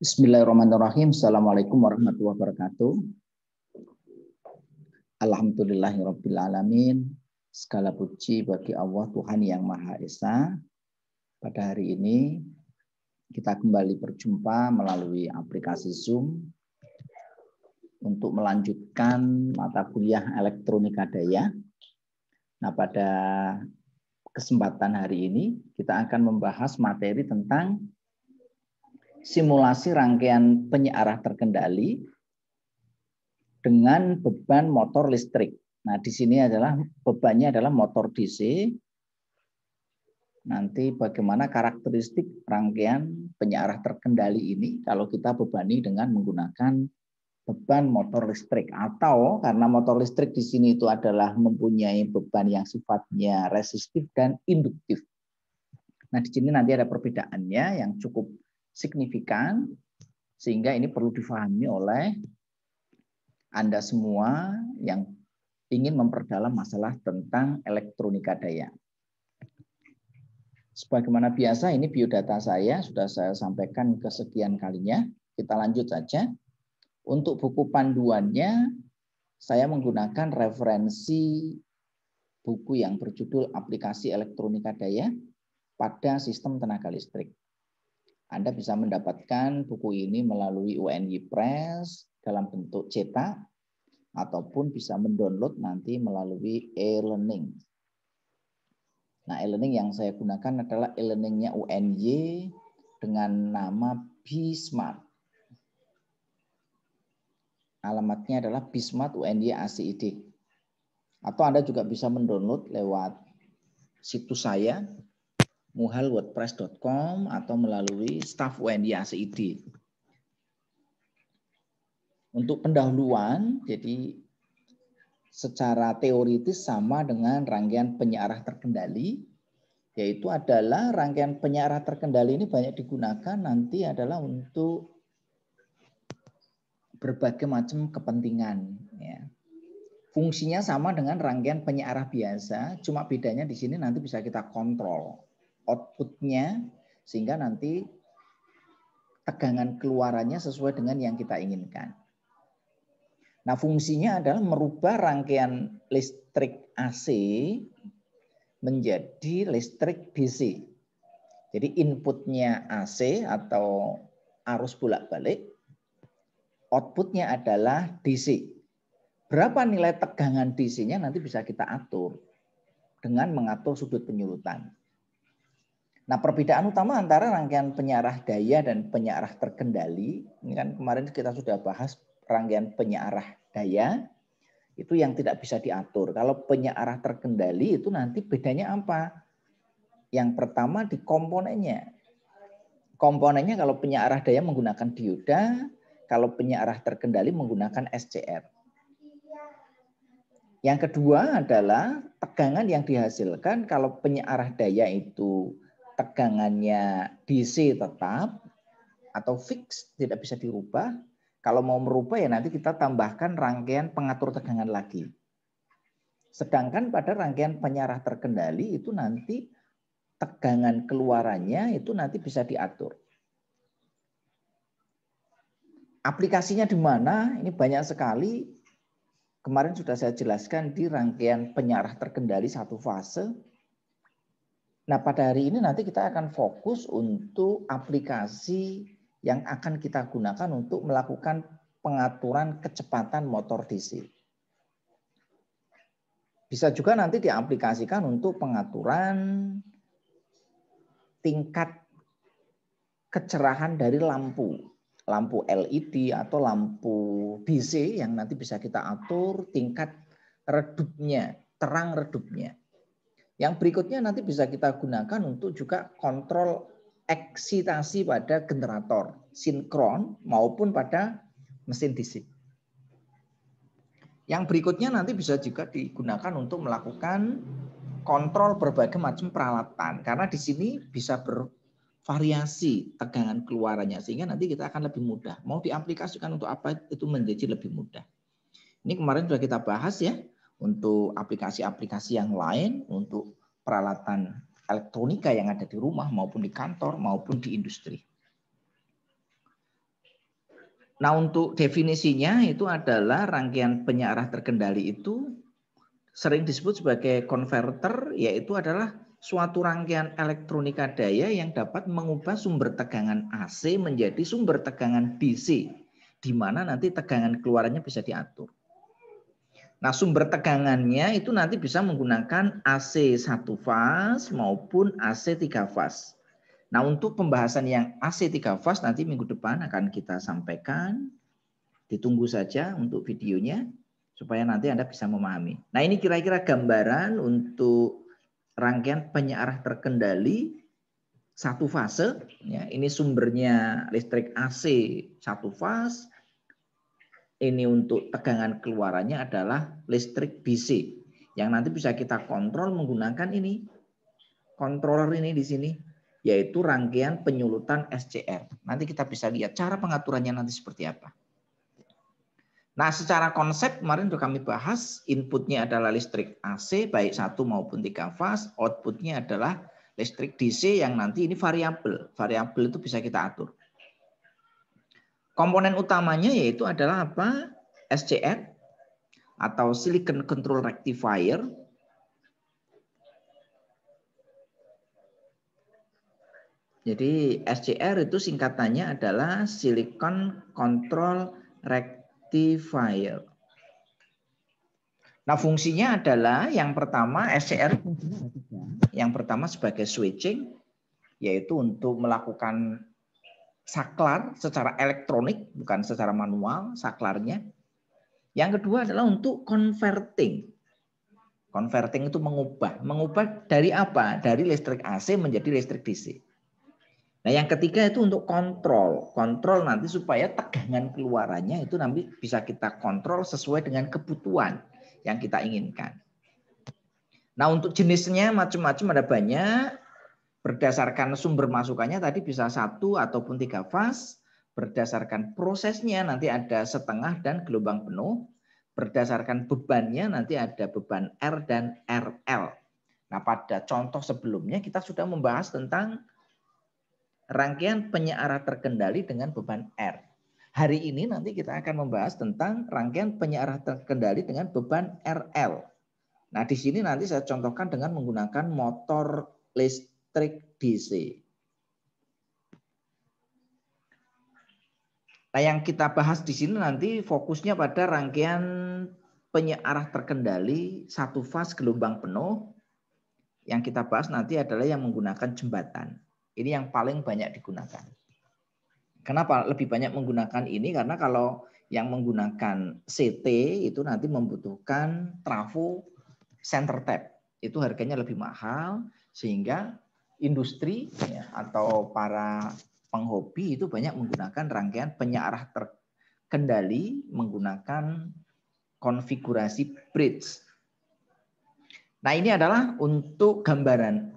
Bismillahirrahmanirrahim. Assalamualaikum warahmatullahi wabarakatuh. Alhamdulillahirrahmanirrahim. Segala puji bagi Allah Tuhan Yang Maha Esa. Pada hari ini kita kembali berjumpa melalui aplikasi Zoom untuk melanjutkan mata kuliah elektronika daya. Nah, pada kesempatan hari ini kita akan membahas materi tentang simulasi rangkaian penyearah terkendali dengan beban motor listrik. Nah, di sini adalah bebannya adalah motor DC. Nanti bagaimana karakteristik rangkaian penyearah terkendali ini kalau kita bebani dengan menggunakan beban motor listrik atau karena motor listrik di sini itu adalah mempunyai beban yang sifatnya resistif dan induktif. Nah, di sini nanti ada perbedaannya yang cukup signifikan sehingga ini perlu difahami oleh Anda semua yang ingin memperdalam masalah tentang elektronika daya. Sebagaimana biasa ini biodata saya sudah saya sampaikan kesekian kalinya. Kita lanjut saja. Untuk buku panduannya saya menggunakan referensi buku yang berjudul Aplikasi Elektronika Daya pada Sistem Tenaga Listrik. Anda bisa mendapatkan buku ini melalui UNY Press dalam bentuk cetak ataupun bisa mendownload nanti melalui e-learning. Nah, e-learning yang saya gunakan adalah e-learningnya UNY dengan nama Bismart. Alamatnya adalah Bismart UNY ACID. Atau Anda juga bisa mendownload lewat situs saya muhalwordpress.com atau melalui staff WNI ACID. Untuk pendahuluan, jadi secara teoritis sama dengan rangkaian penyearah terkendali, yaitu adalah rangkaian penyearah terkendali ini banyak digunakan nanti adalah untuk berbagai macam kepentingan. Ya. Fungsinya sama dengan rangkaian penyearah biasa, cuma bedanya di sini nanti bisa kita kontrol outputnya sehingga nanti tegangan keluarannya sesuai dengan yang kita inginkan. Nah, fungsinya adalah merubah rangkaian listrik AC menjadi listrik DC. Jadi inputnya AC atau arus bolak-balik, outputnya adalah DC. Berapa nilai tegangan DC-nya nanti bisa kita atur dengan mengatur sudut penyulutan. Nah, perbedaan utama antara rangkaian penyarah daya dan penyarah terkendali, ini kan kemarin kita sudah bahas rangkaian penyarah daya, itu yang tidak bisa diatur. Kalau penyarah terkendali itu nanti bedanya apa? Yang pertama di komponennya. Komponennya kalau penyarah daya menggunakan dioda, kalau penyarah terkendali menggunakan SCR. Yang kedua adalah tegangan yang dihasilkan kalau penyarah daya itu tegangannya DC tetap atau fix tidak bisa dirubah. Kalau mau merubah ya nanti kita tambahkan rangkaian pengatur tegangan lagi. Sedangkan pada rangkaian penyarah terkendali itu nanti tegangan keluarannya itu nanti bisa diatur. Aplikasinya di mana? Ini banyak sekali. Kemarin sudah saya jelaskan di rangkaian penyarah terkendali satu fase Nah, pada hari ini nanti kita akan fokus untuk aplikasi yang akan kita gunakan untuk melakukan pengaturan kecepatan motor DC Bisa juga nanti diaplikasikan untuk pengaturan tingkat kecerahan dari lampu lampu LED atau lampu DC yang nanti bisa kita atur tingkat redupnya, terang redupnya. Yang berikutnya nanti bisa kita gunakan untuk juga kontrol eksitasi pada generator sinkron maupun pada mesin DC. Yang berikutnya nanti bisa juga digunakan untuk melakukan kontrol berbagai macam peralatan karena di sini bisa bervariasi tegangan keluarannya sehingga nanti kita akan lebih mudah. Mau diaplikasikan untuk apa itu menjadi lebih mudah. Ini kemarin sudah kita bahas ya untuk aplikasi-aplikasi yang lain, untuk peralatan elektronika yang ada di rumah maupun di kantor maupun di industri. Nah, untuk definisinya itu adalah rangkaian penyarah terkendali itu sering disebut sebagai konverter yaitu adalah suatu rangkaian elektronika daya yang dapat mengubah sumber tegangan AC menjadi sumber tegangan DC di mana nanti tegangan keluarannya bisa diatur. Nah, sumber tegangannya itu nanti bisa menggunakan AC satu fas maupun AC tiga fas. Nah, untuk pembahasan yang AC tiga fas nanti minggu depan akan kita sampaikan. Ditunggu saja untuk videonya supaya nanti Anda bisa memahami. Nah, ini kira-kira gambaran untuk rangkaian penyearah terkendali satu fase ya. Ini sumbernya listrik AC satu fase ini untuk tegangan keluarannya adalah listrik DC yang nanti bisa kita kontrol menggunakan ini controller ini di sini yaitu rangkaian penyulutan SCR. Nanti kita bisa lihat cara pengaturannya nanti seperti apa. Nah, secara konsep kemarin sudah kami bahas, inputnya adalah listrik AC baik satu maupun tiga fase, outputnya adalah listrik DC yang nanti ini variabel. Variabel itu bisa kita atur. Komponen utamanya yaitu adalah apa? SCR atau silicon control rectifier. Jadi SCR itu singkatannya adalah silicon control rectifier. Nah, fungsinya adalah yang pertama SCR yang pertama sebagai switching yaitu untuk melakukan saklar secara elektronik, bukan secara manual saklarnya. Yang kedua adalah untuk converting. Converting itu mengubah. Mengubah dari apa? Dari listrik AC menjadi listrik DC. Nah yang ketiga itu untuk kontrol. Kontrol nanti supaya tegangan keluarannya itu nanti bisa kita kontrol sesuai dengan kebutuhan yang kita inginkan. Nah untuk jenisnya macam-macam ada banyak berdasarkan sumber masukannya tadi bisa satu ataupun tiga fase, berdasarkan prosesnya nanti ada setengah dan gelombang penuh, berdasarkan bebannya nanti ada beban R dan RL. Nah, pada contoh sebelumnya kita sudah membahas tentang rangkaian penyearah terkendali dengan beban R. Hari ini nanti kita akan membahas tentang rangkaian penyearah terkendali dengan beban RL. Nah, di sini nanti saya contohkan dengan menggunakan motor list listrik DC. Nah, yang kita bahas di sini nanti fokusnya pada rangkaian penyearah terkendali satu fase gelombang penuh. Yang kita bahas nanti adalah yang menggunakan jembatan. Ini yang paling banyak digunakan. Kenapa lebih banyak menggunakan ini? Karena kalau yang menggunakan CT itu nanti membutuhkan trafo center tap. Itu harganya lebih mahal sehingga industri ya, atau para penghobi itu banyak menggunakan rangkaian penyarah terkendali menggunakan konfigurasi bridge. Nah, ini adalah untuk gambaran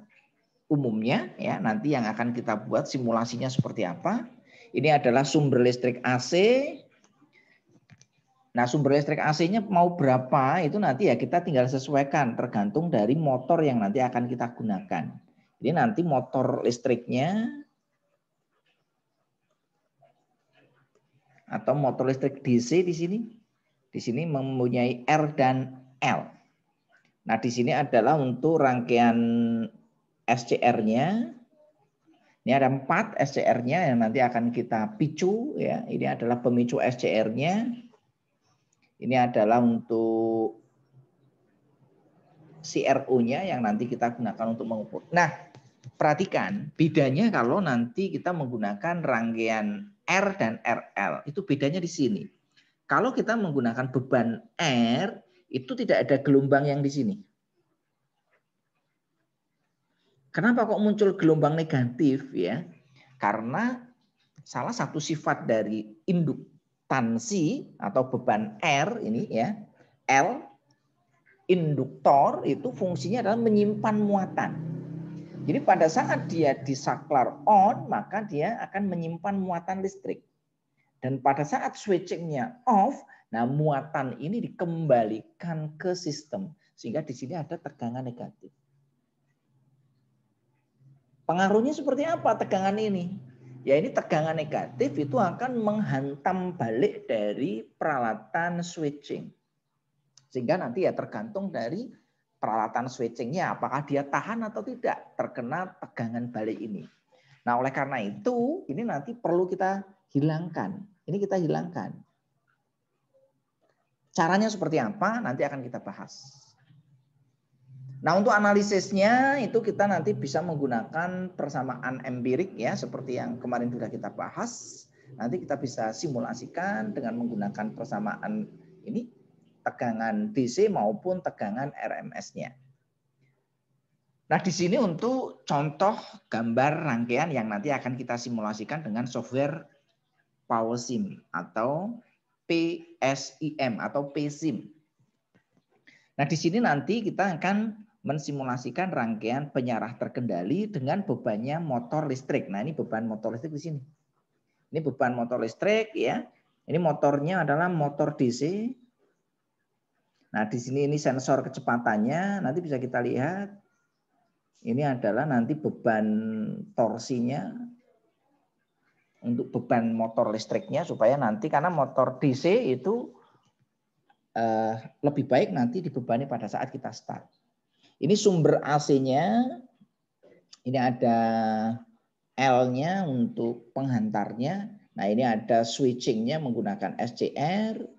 umumnya ya, nanti yang akan kita buat simulasinya seperti apa. Ini adalah sumber listrik AC. Nah, sumber listrik AC-nya mau berapa itu nanti ya kita tinggal sesuaikan tergantung dari motor yang nanti akan kita gunakan. Jadi nanti motor listriknya atau motor listrik DC di sini di sini mempunyai R dan L. Nah, di sini adalah untuk rangkaian SCR-nya. Ini ada empat SCR-nya yang nanti akan kita picu. ya Ini adalah pemicu SCR-nya. Ini adalah untuk CRO-nya yang nanti kita gunakan untuk mengukur. Nah, perhatikan bedanya kalau nanti kita menggunakan rangkaian R dan RL. Itu bedanya di sini. Kalau kita menggunakan beban R, itu tidak ada gelombang yang di sini. Kenapa kok muncul gelombang negatif ya? Karena salah satu sifat dari induktansi atau beban R ini ya, L induktor itu fungsinya adalah menyimpan muatan. Jadi pada saat dia disaklar on, maka dia akan menyimpan muatan listrik. Dan pada saat switchingnya off, nah muatan ini dikembalikan ke sistem. Sehingga di sini ada tegangan negatif. Pengaruhnya seperti apa tegangan ini? Ya ini tegangan negatif itu akan menghantam balik dari peralatan switching. Sehingga nanti ya tergantung dari peralatan switchingnya apakah dia tahan atau tidak terkena tegangan balik ini. Nah oleh karena itu ini nanti perlu kita hilangkan. Ini kita hilangkan. Caranya seperti apa nanti akan kita bahas. Nah untuk analisisnya itu kita nanti bisa menggunakan persamaan empirik ya seperti yang kemarin sudah kita bahas. Nanti kita bisa simulasikan dengan menggunakan persamaan ini tegangan DC maupun tegangan RMS-nya. Nah, di sini untuk contoh gambar rangkaian yang nanti akan kita simulasikan dengan software PowerSim atau PSIM atau PSIM. Nah, di sini nanti kita akan mensimulasikan rangkaian penyarah terkendali dengan bebannya motor listrik. Nah, ini beban motor listrik di sini. Ini beban motor listrik ya. Ini motornya adalah motor DC Nah, di sini ini sensor kecepatannya, nanti bisa kita lihat. Ini adalah nanti beban torsinya untuk beban motor listriknya supaya nanti karena motor DC itu eh, lebih baik nanti dibebani pada saat kita start. Ini sumber AC-nya. Ini ada L-nya untuk penghantarnya. Nah, ini ada switching-nya menggunakan SCR.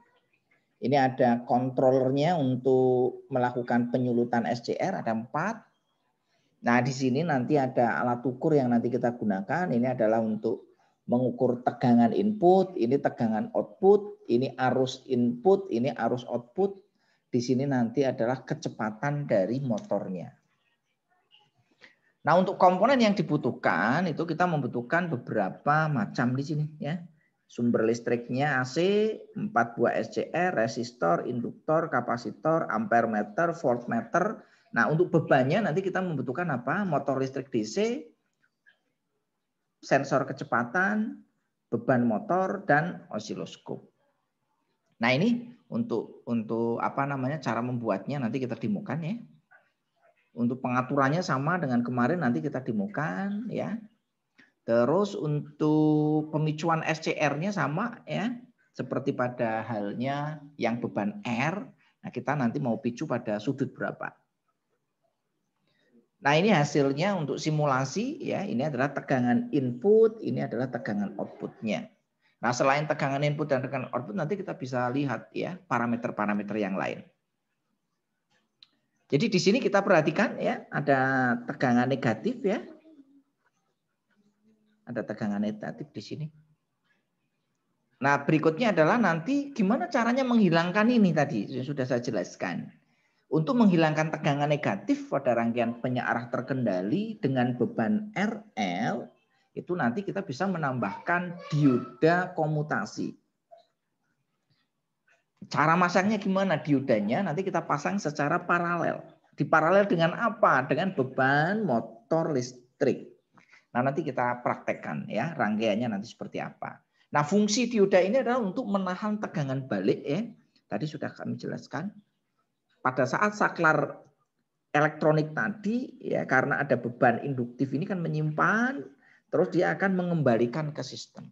Ini ada kontrolernya untuk melakukan penyulutan SCR, ada empat. Nah, di sini nanti ada alat ukur yang nanti kita gunakan. Ini adalah untuk mengukur tegangan input, ini tegangan output, ini arus input, ini arus output. Di sini nanti adalah kecepatan dari motornya. Nah, untuk komponen yang dibutuhkan itu kita membutuhkan beberapa macam di sini ya. Sumber listriknya AC, 4 buah SCR, resistor, induktor, kapasitor, ampere meter, voltmeter. Nah, untuk bebannya nanti kita membutuhkan apa? Motor listrik DC, sensor kecepatan, beban motor dan osiloskop. Nah, ini untuk untuk apa namanya cara membuatnya nanti kita demokan ya. Untuk pengaturannya sama dengan kemarin nanti kita demokan ya. Terus untuk pemicuan SCR-nya sama ya, seperti pada halnya yang beban R. Nah, kita nanti mau picu pada sudut berapa. Nah, ini hasilnya untuk simulasi ya, ini adalah tegangan input, ini adalah tegangan outputnya. Nah, selain tegangan input dan tegangan output nanti kita bisa lihat ya parameter-parameter yang lain. Jadi di sini kita perhatikan ya, ada tegangan negatif ya, ada tegangan negatif di sini. Nah, berikutnya adalah nanti gimana caranya menghilangkan ini tadi yang sudah saya jelaskan. Untuk menghilangkan tegangan negatif pada rangkaian penyearah terkendali dengan beban RL, itu nanti kita bisa menambahkan dioda komutasi. Cara masangnya gimana diodanya? Nanti kita pasang secara paralel. Di paralel dengan apa? Dengan beban motor listrik. Nah nanti kita praktekkan ya rangkaiannya nanti seperti apa. Nah fungsi dioda ini adalah untuk menahan tegangan balik ya. Tadi sudah kami jelaskan. Pada saat saklar elektronik tadi ya karena ada beban induktif ini kan menyimpan terus dia akan mengembalikan ke sistem.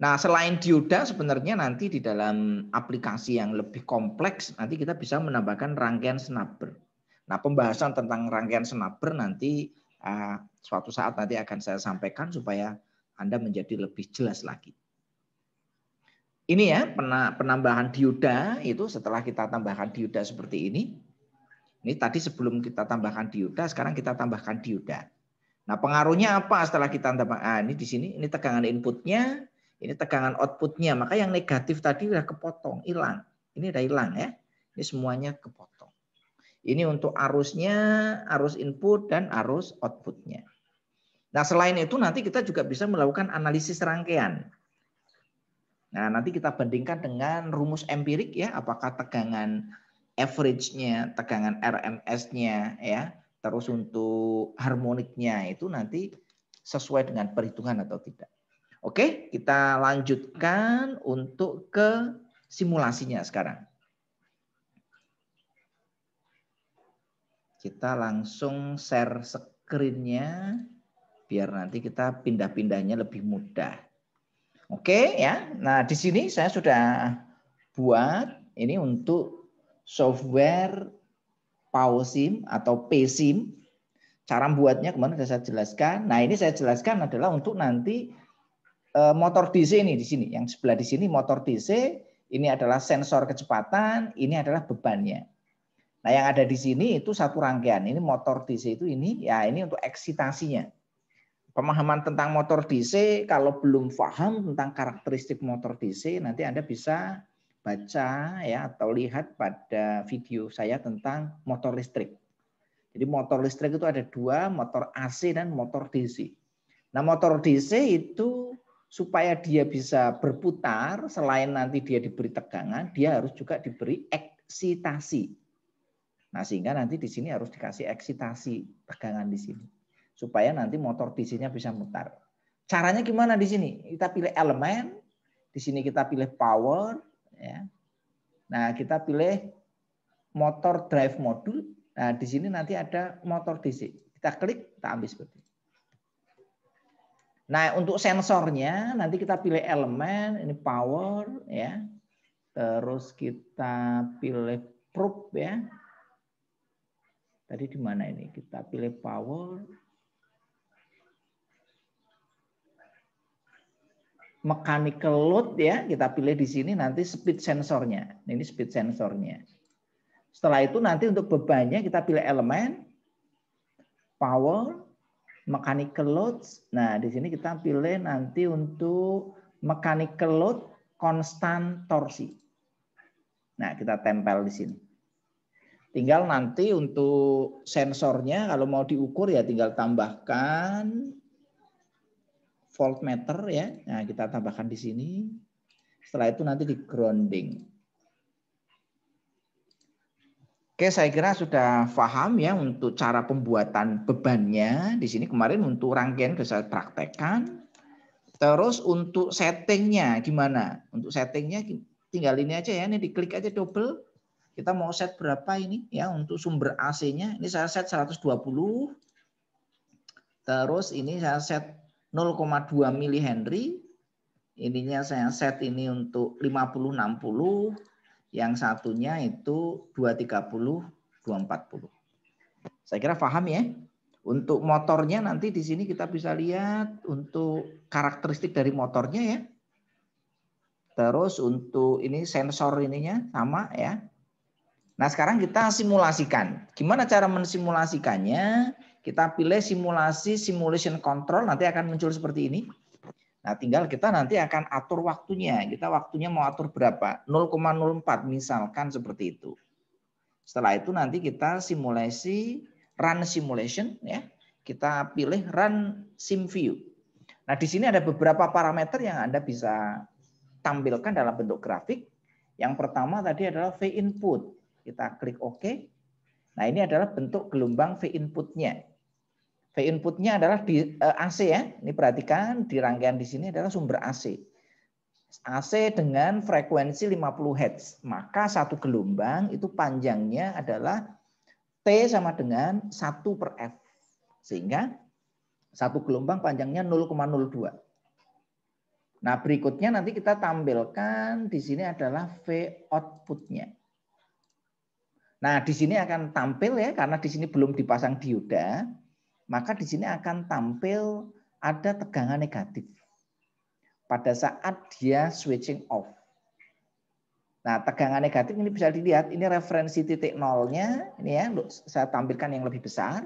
Nah, selain dioda sebenarnya nanti di dalam aplikasi yang lebih kompleks nanti kita bisa menambahkan rangkaian snapper. Nah, pembahasan tentang rangkaian senaber nanti uh, suatu saat nanti akan saya sampaikan supaya Anda menjadi lebih jelas lagi. Ini ya penambahan dioda itu setelah kita tambahkan dioda seperti ini. Ini tadi sebelum kita tambahkan dioda, sekarang kita tambahkan dioda. Nah pengaruhnya apa setelah kita tambah? Ah, ini di sini ini tegangan inputnya, ini tegangan outputnya. Maka yang negatif tadi sudah kepotong, hilang. Ini udah hilang ya. Ini semuanya kepotong. Ini untuk arusnya, arus input, dan arus outputnya. Nah selain itu nanti kita juga bisa melakukan analisis rangkaian. Nah nanti kita bandingkan dengan rumus empirik ya, apakah tegangan average-nya, tegangan RMS-nya ya, terus untuk harmoniknya itu nanti sesuai dengan perhitungan atau tidak. Oke, kita lanjutkan untuk ke simulasinya sekarang. Kita langsung share screen-nya biar nanti kita pindah-pindahnya lebih mudah. Oke ya. Nah, di sini saya sudah buat ini untuk software PowSIM atau PSIM. Cara buatnya kemarin sudah saya jelaskan. Nah, ini saya jelaskan adalah untuk nanti e, motor DC ini di sini. Yang sebelah di sini motor DC, ini adalah sensor kecepatan, ini adalah bebannya. Nah, yang ada di sini itu satu rangkaian. Ini motor DC itu ini, ya ini untuk eksitasinya. Pemahaman tentang motor DC, kalau belum paham tentang karakteristik motor DC, nanti Anda bisa baca ya atau lihat pada video saya tentang motor listrik. Jadi motor listrik itu ada dua, motor AC dan motor DC. Nah motor DC itu supaya dia bisa berputar, selain nanti dia diberi tegangan, dia harus juga diberi eksitasi Nah, sehingga nanti di sini harus dikasih eksitasi tegangan di sini supaya nanti motor DC-nya bisa mutar. Caranya gimana di sini? Kita pilih elemen, di sini kita pilih power, ya. Nah, kita pilih motor drive modul. Nah, di sini nanti ada motor DC. Kita klik, kita ambil seperti ini. Nah, untuk sensornya nanti kita pilih elemen, ini power ya. Terus kita pilih probe ya. Tadi di mana ini? Kita pilih power. Mechanical load ya, kita pilih di sini nanti speed sensornya. Ini speed sensornya. Setelah itu nanti untuk bebannya kita pilih elemen, power, mechanical load. Nah, di sini kita pilih nanti untuk mechanical load konstan torsi. Nah, kita tempel di sini. Tinggal nanti untuk sensornya kalau mau diukur ya tinggal tambahkan voltmeter ya. Nah, kita tambahkan di sini. Setelah itu nanti di grounding. Oke, saya kira sudah paham ya untuk cara pembuatan bebannya. Di sini kemarin untuk rangkaian bisa praktekkan. Terus untuk settingnya gimana? Untuk settingnya tinggal ini aja ya, ini diklik aja double kita mau set berapa ini ya untuk sumber AC-nya? Ini saya set 120. Terus ini saya set 0,2 mili Henry. Ininya saya set ini untuk 50 60. Yang satunya itu 230 240. Saya kira paham ya. Untuk motornya nanti di sini kita bisa lihat untuk karakteristik dari motornya ya. Terus untuk ini sensor ininya sama ya. Nah, sekarang kita simulasikan. Gimana cara mensimulasikannya? Kita pilih simulasi simulation control, nanti akan muncul seperti ini. Nah, tinggal kita nanti akan atur waktunya. Kita waktunya mau atur berapa? 0,04 misalkan seperti itu. Setelah itu nanti kita simulasi run simulation ya. Kita pilih run sim view. Nah, di sini ada beberapa parameter yang Anda bisa tampilkan dalam bentuk grafik. Yang pertama tadi adalah V input kita klik OK. Nah ini adalah bentuk gelombang V inputnya. V inputnya adalah di eh, AC ya. Ini perhatikan di rangkaian di sini adalah sumber AC. AC dengan frekuensi 50 Hz. Maka satu gelombang itu panjangnya adalah T sama dengan 1 per F. Sehingga satu gelombang panjangnya 0,02. Nah berikutnya nanti kita tampilkan di sini adalah V outputnya. Nah, di sini akan tampil ya karena di sini belum dipasang dioda, maka di sini akan tampil ada tegangan negatif pada saat dia switching off. Nah, tegangan negatif ini bisa dilihat ini referensi titik nolnya, ini ya saya tampilkan yang lebih besar.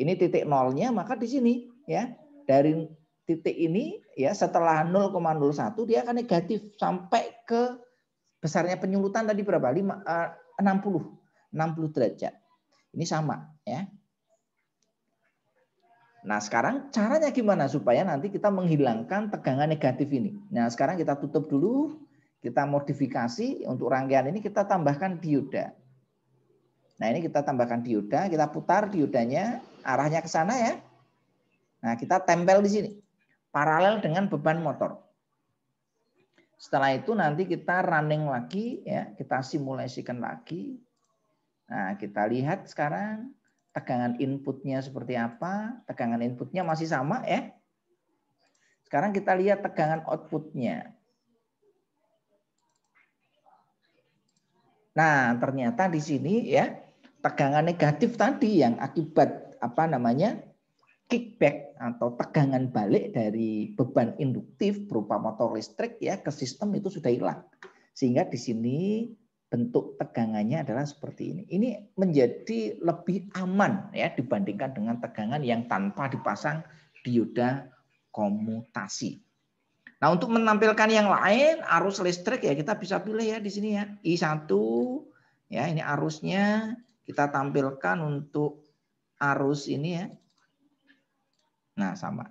Ini titik nolnya, maka di sini ya dari titik ini ya setelah 0,01 dia akan negatif sampai ke besarnya penyulutan tadi berapa? 5, 60 eh, 60 derajat. Ini sama ya. Nah, sekarang caranya gimana supaya nanti kita menghilangkan tegangan negatif ini. Nah, sekarang kita tutup dulu, kita modifikasi untuk rangkaian ini kita tambahkan dioda. Nah, ini kita tambahkan dioda, kita putar diodanya arahnya ke sana ya. Nah, kita tempel di sini paralel dengan beban motor. Setelah itu nanti kita running lagi ya, kita simulasikan lagi Nah, kita lihat sekarang tegangan inputnya seperti apa. Tegangan inputnya masih sama ya. Sekarang kita lihat tegangan outputnya. Nah, ternyata di sini ya tegangan negatif tadi yang akibat apa namanya kickback atau tegangan balik dari beban induktif berupa motor listrik ya ke sistem itu sudah hilang. Sehingga di sini bentuk tegangannya adalah seperti ini. Ini menjadi lebih aman ya dibandingkan dengan tegangan yang tanpa dipasang dioda komutasi. Nah, untuk menampilkan yang lain arus listrik ya kita bisa pilih ya di sini ya. I1 ya ini arusnya kita tampilkan untuk arus ini ya. Nah, sama.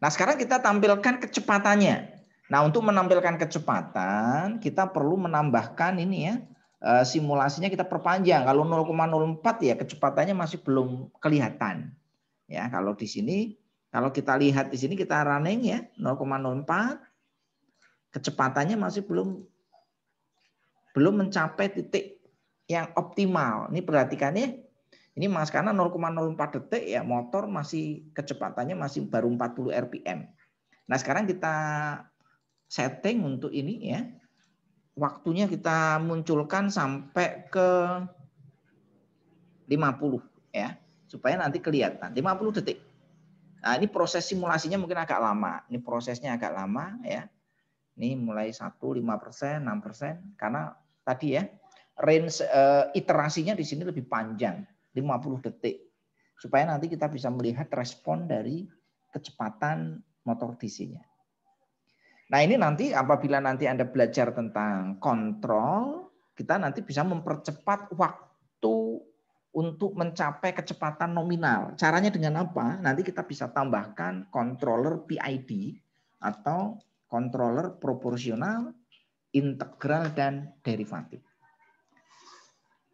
Nah, sekarang kita tampilkan kecepatannya. Nah, untuk menampilkan kecepatan, kita perlu menambahkan ini ya, eh, simulasinya kita perpanjang. Kalau 0,04 ya kecepatannya masih belum kelihatan. Ya, kalau di sini kalau kita lihat di sini kita running ya 0,04 kecepatannya masih belum belum mencapai titik yang optimal. Ini perhatikan ya. Ini Mas karena 0,04 detik ya motor masih kecepatannya masih baru 40 RPM. Nah, sekarang kita setting untuk ini ya. Waktunya kita munculkan sampai ke 50 ya, supaya nanti kelihatan 50 detik. Nah, ini proses simulasinya mungkin agak lama. Ini prosesnya agak lama ya. Ini mulai 1 5%, 6% karena tadi ya range e, iterasinya di sini lebih panjang, 50 detik. Supaya nanti kita bisa melihat respon dari kecepatan motor DC-nya. Nah ini nanti apabila nanti Anda belajar tentang kontrol, kita nanti bisa mempercepat waktu untuk mencapai kecepatan nominal. Caranya dengan apa? Nanti kita bisa tambahkan controller PID atau controller proporsional, integral, dan derivatif.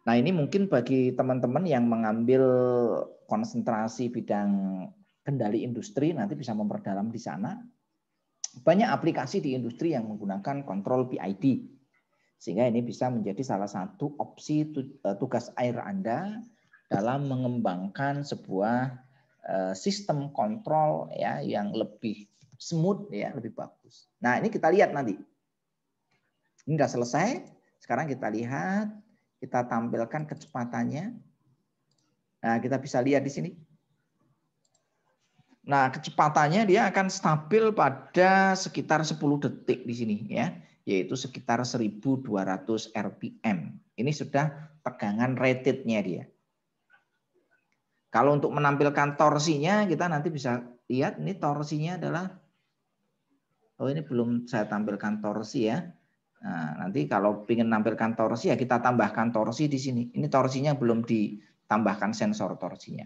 Nah ini mungkin bagi teman-teman yang mengambil konsentrasi bidang kendali industri nanti bisa memperdalam di sana banyak aplikasi di industri yang menggunakan kontrol PID, sehingga ini bisa menjadi salah satu opsi eh, tugas air Anda dalam mengembangkan sebuah eh, sistem kontrol ya yang lebih smooth ya lebih bagus. Nah ini kita lihat nanti. Ini sudah selesai. Sekarang kita lihat, kita tampilkan kecepatannya. Nah kita bisa lihat di sini Nah, kecepatannya dia akan stabil pada sekitar 10 detik di sini ya, yaitu sekitar 1200 RPM. Ini sudah tegangan rated-nya dia. Kalau untuk menampilkan torsinya kita nanti bisa lihat ini torsinya adalah Oh, ini belum saya tampilkan torsi ya. Nah, nanti kalau ingin nampilkan torsi ya kita tambahkan torsi di sini. Ini torsinya belum ditambahkan sensor torsinya.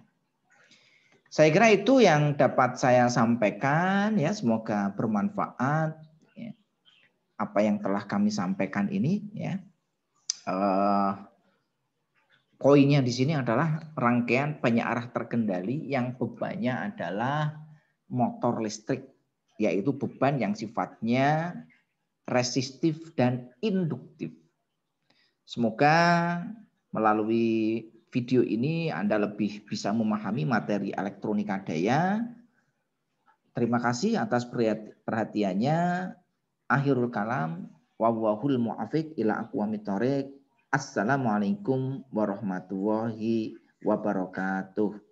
Saya kira itu yang dapat saya sampaikan ya semoga bermanfaat ya. apa yang telah kami sampaikan ini ya. Uh, poinnya di sini adalah rangkaian banyak arah terkendali yang bebannya adalah motor listrik yaitu beban yang sifatnya resistif dan induktif. Semoga melalui video ini Anda lebih bisa memahami materi elektronika daya. Terima kasih atas perhatiannya. Akhirul kalam. Wawahul mu'afiq ila aqwamit thoriq. Assalamualaikum warahmatullahi wabarakatuh.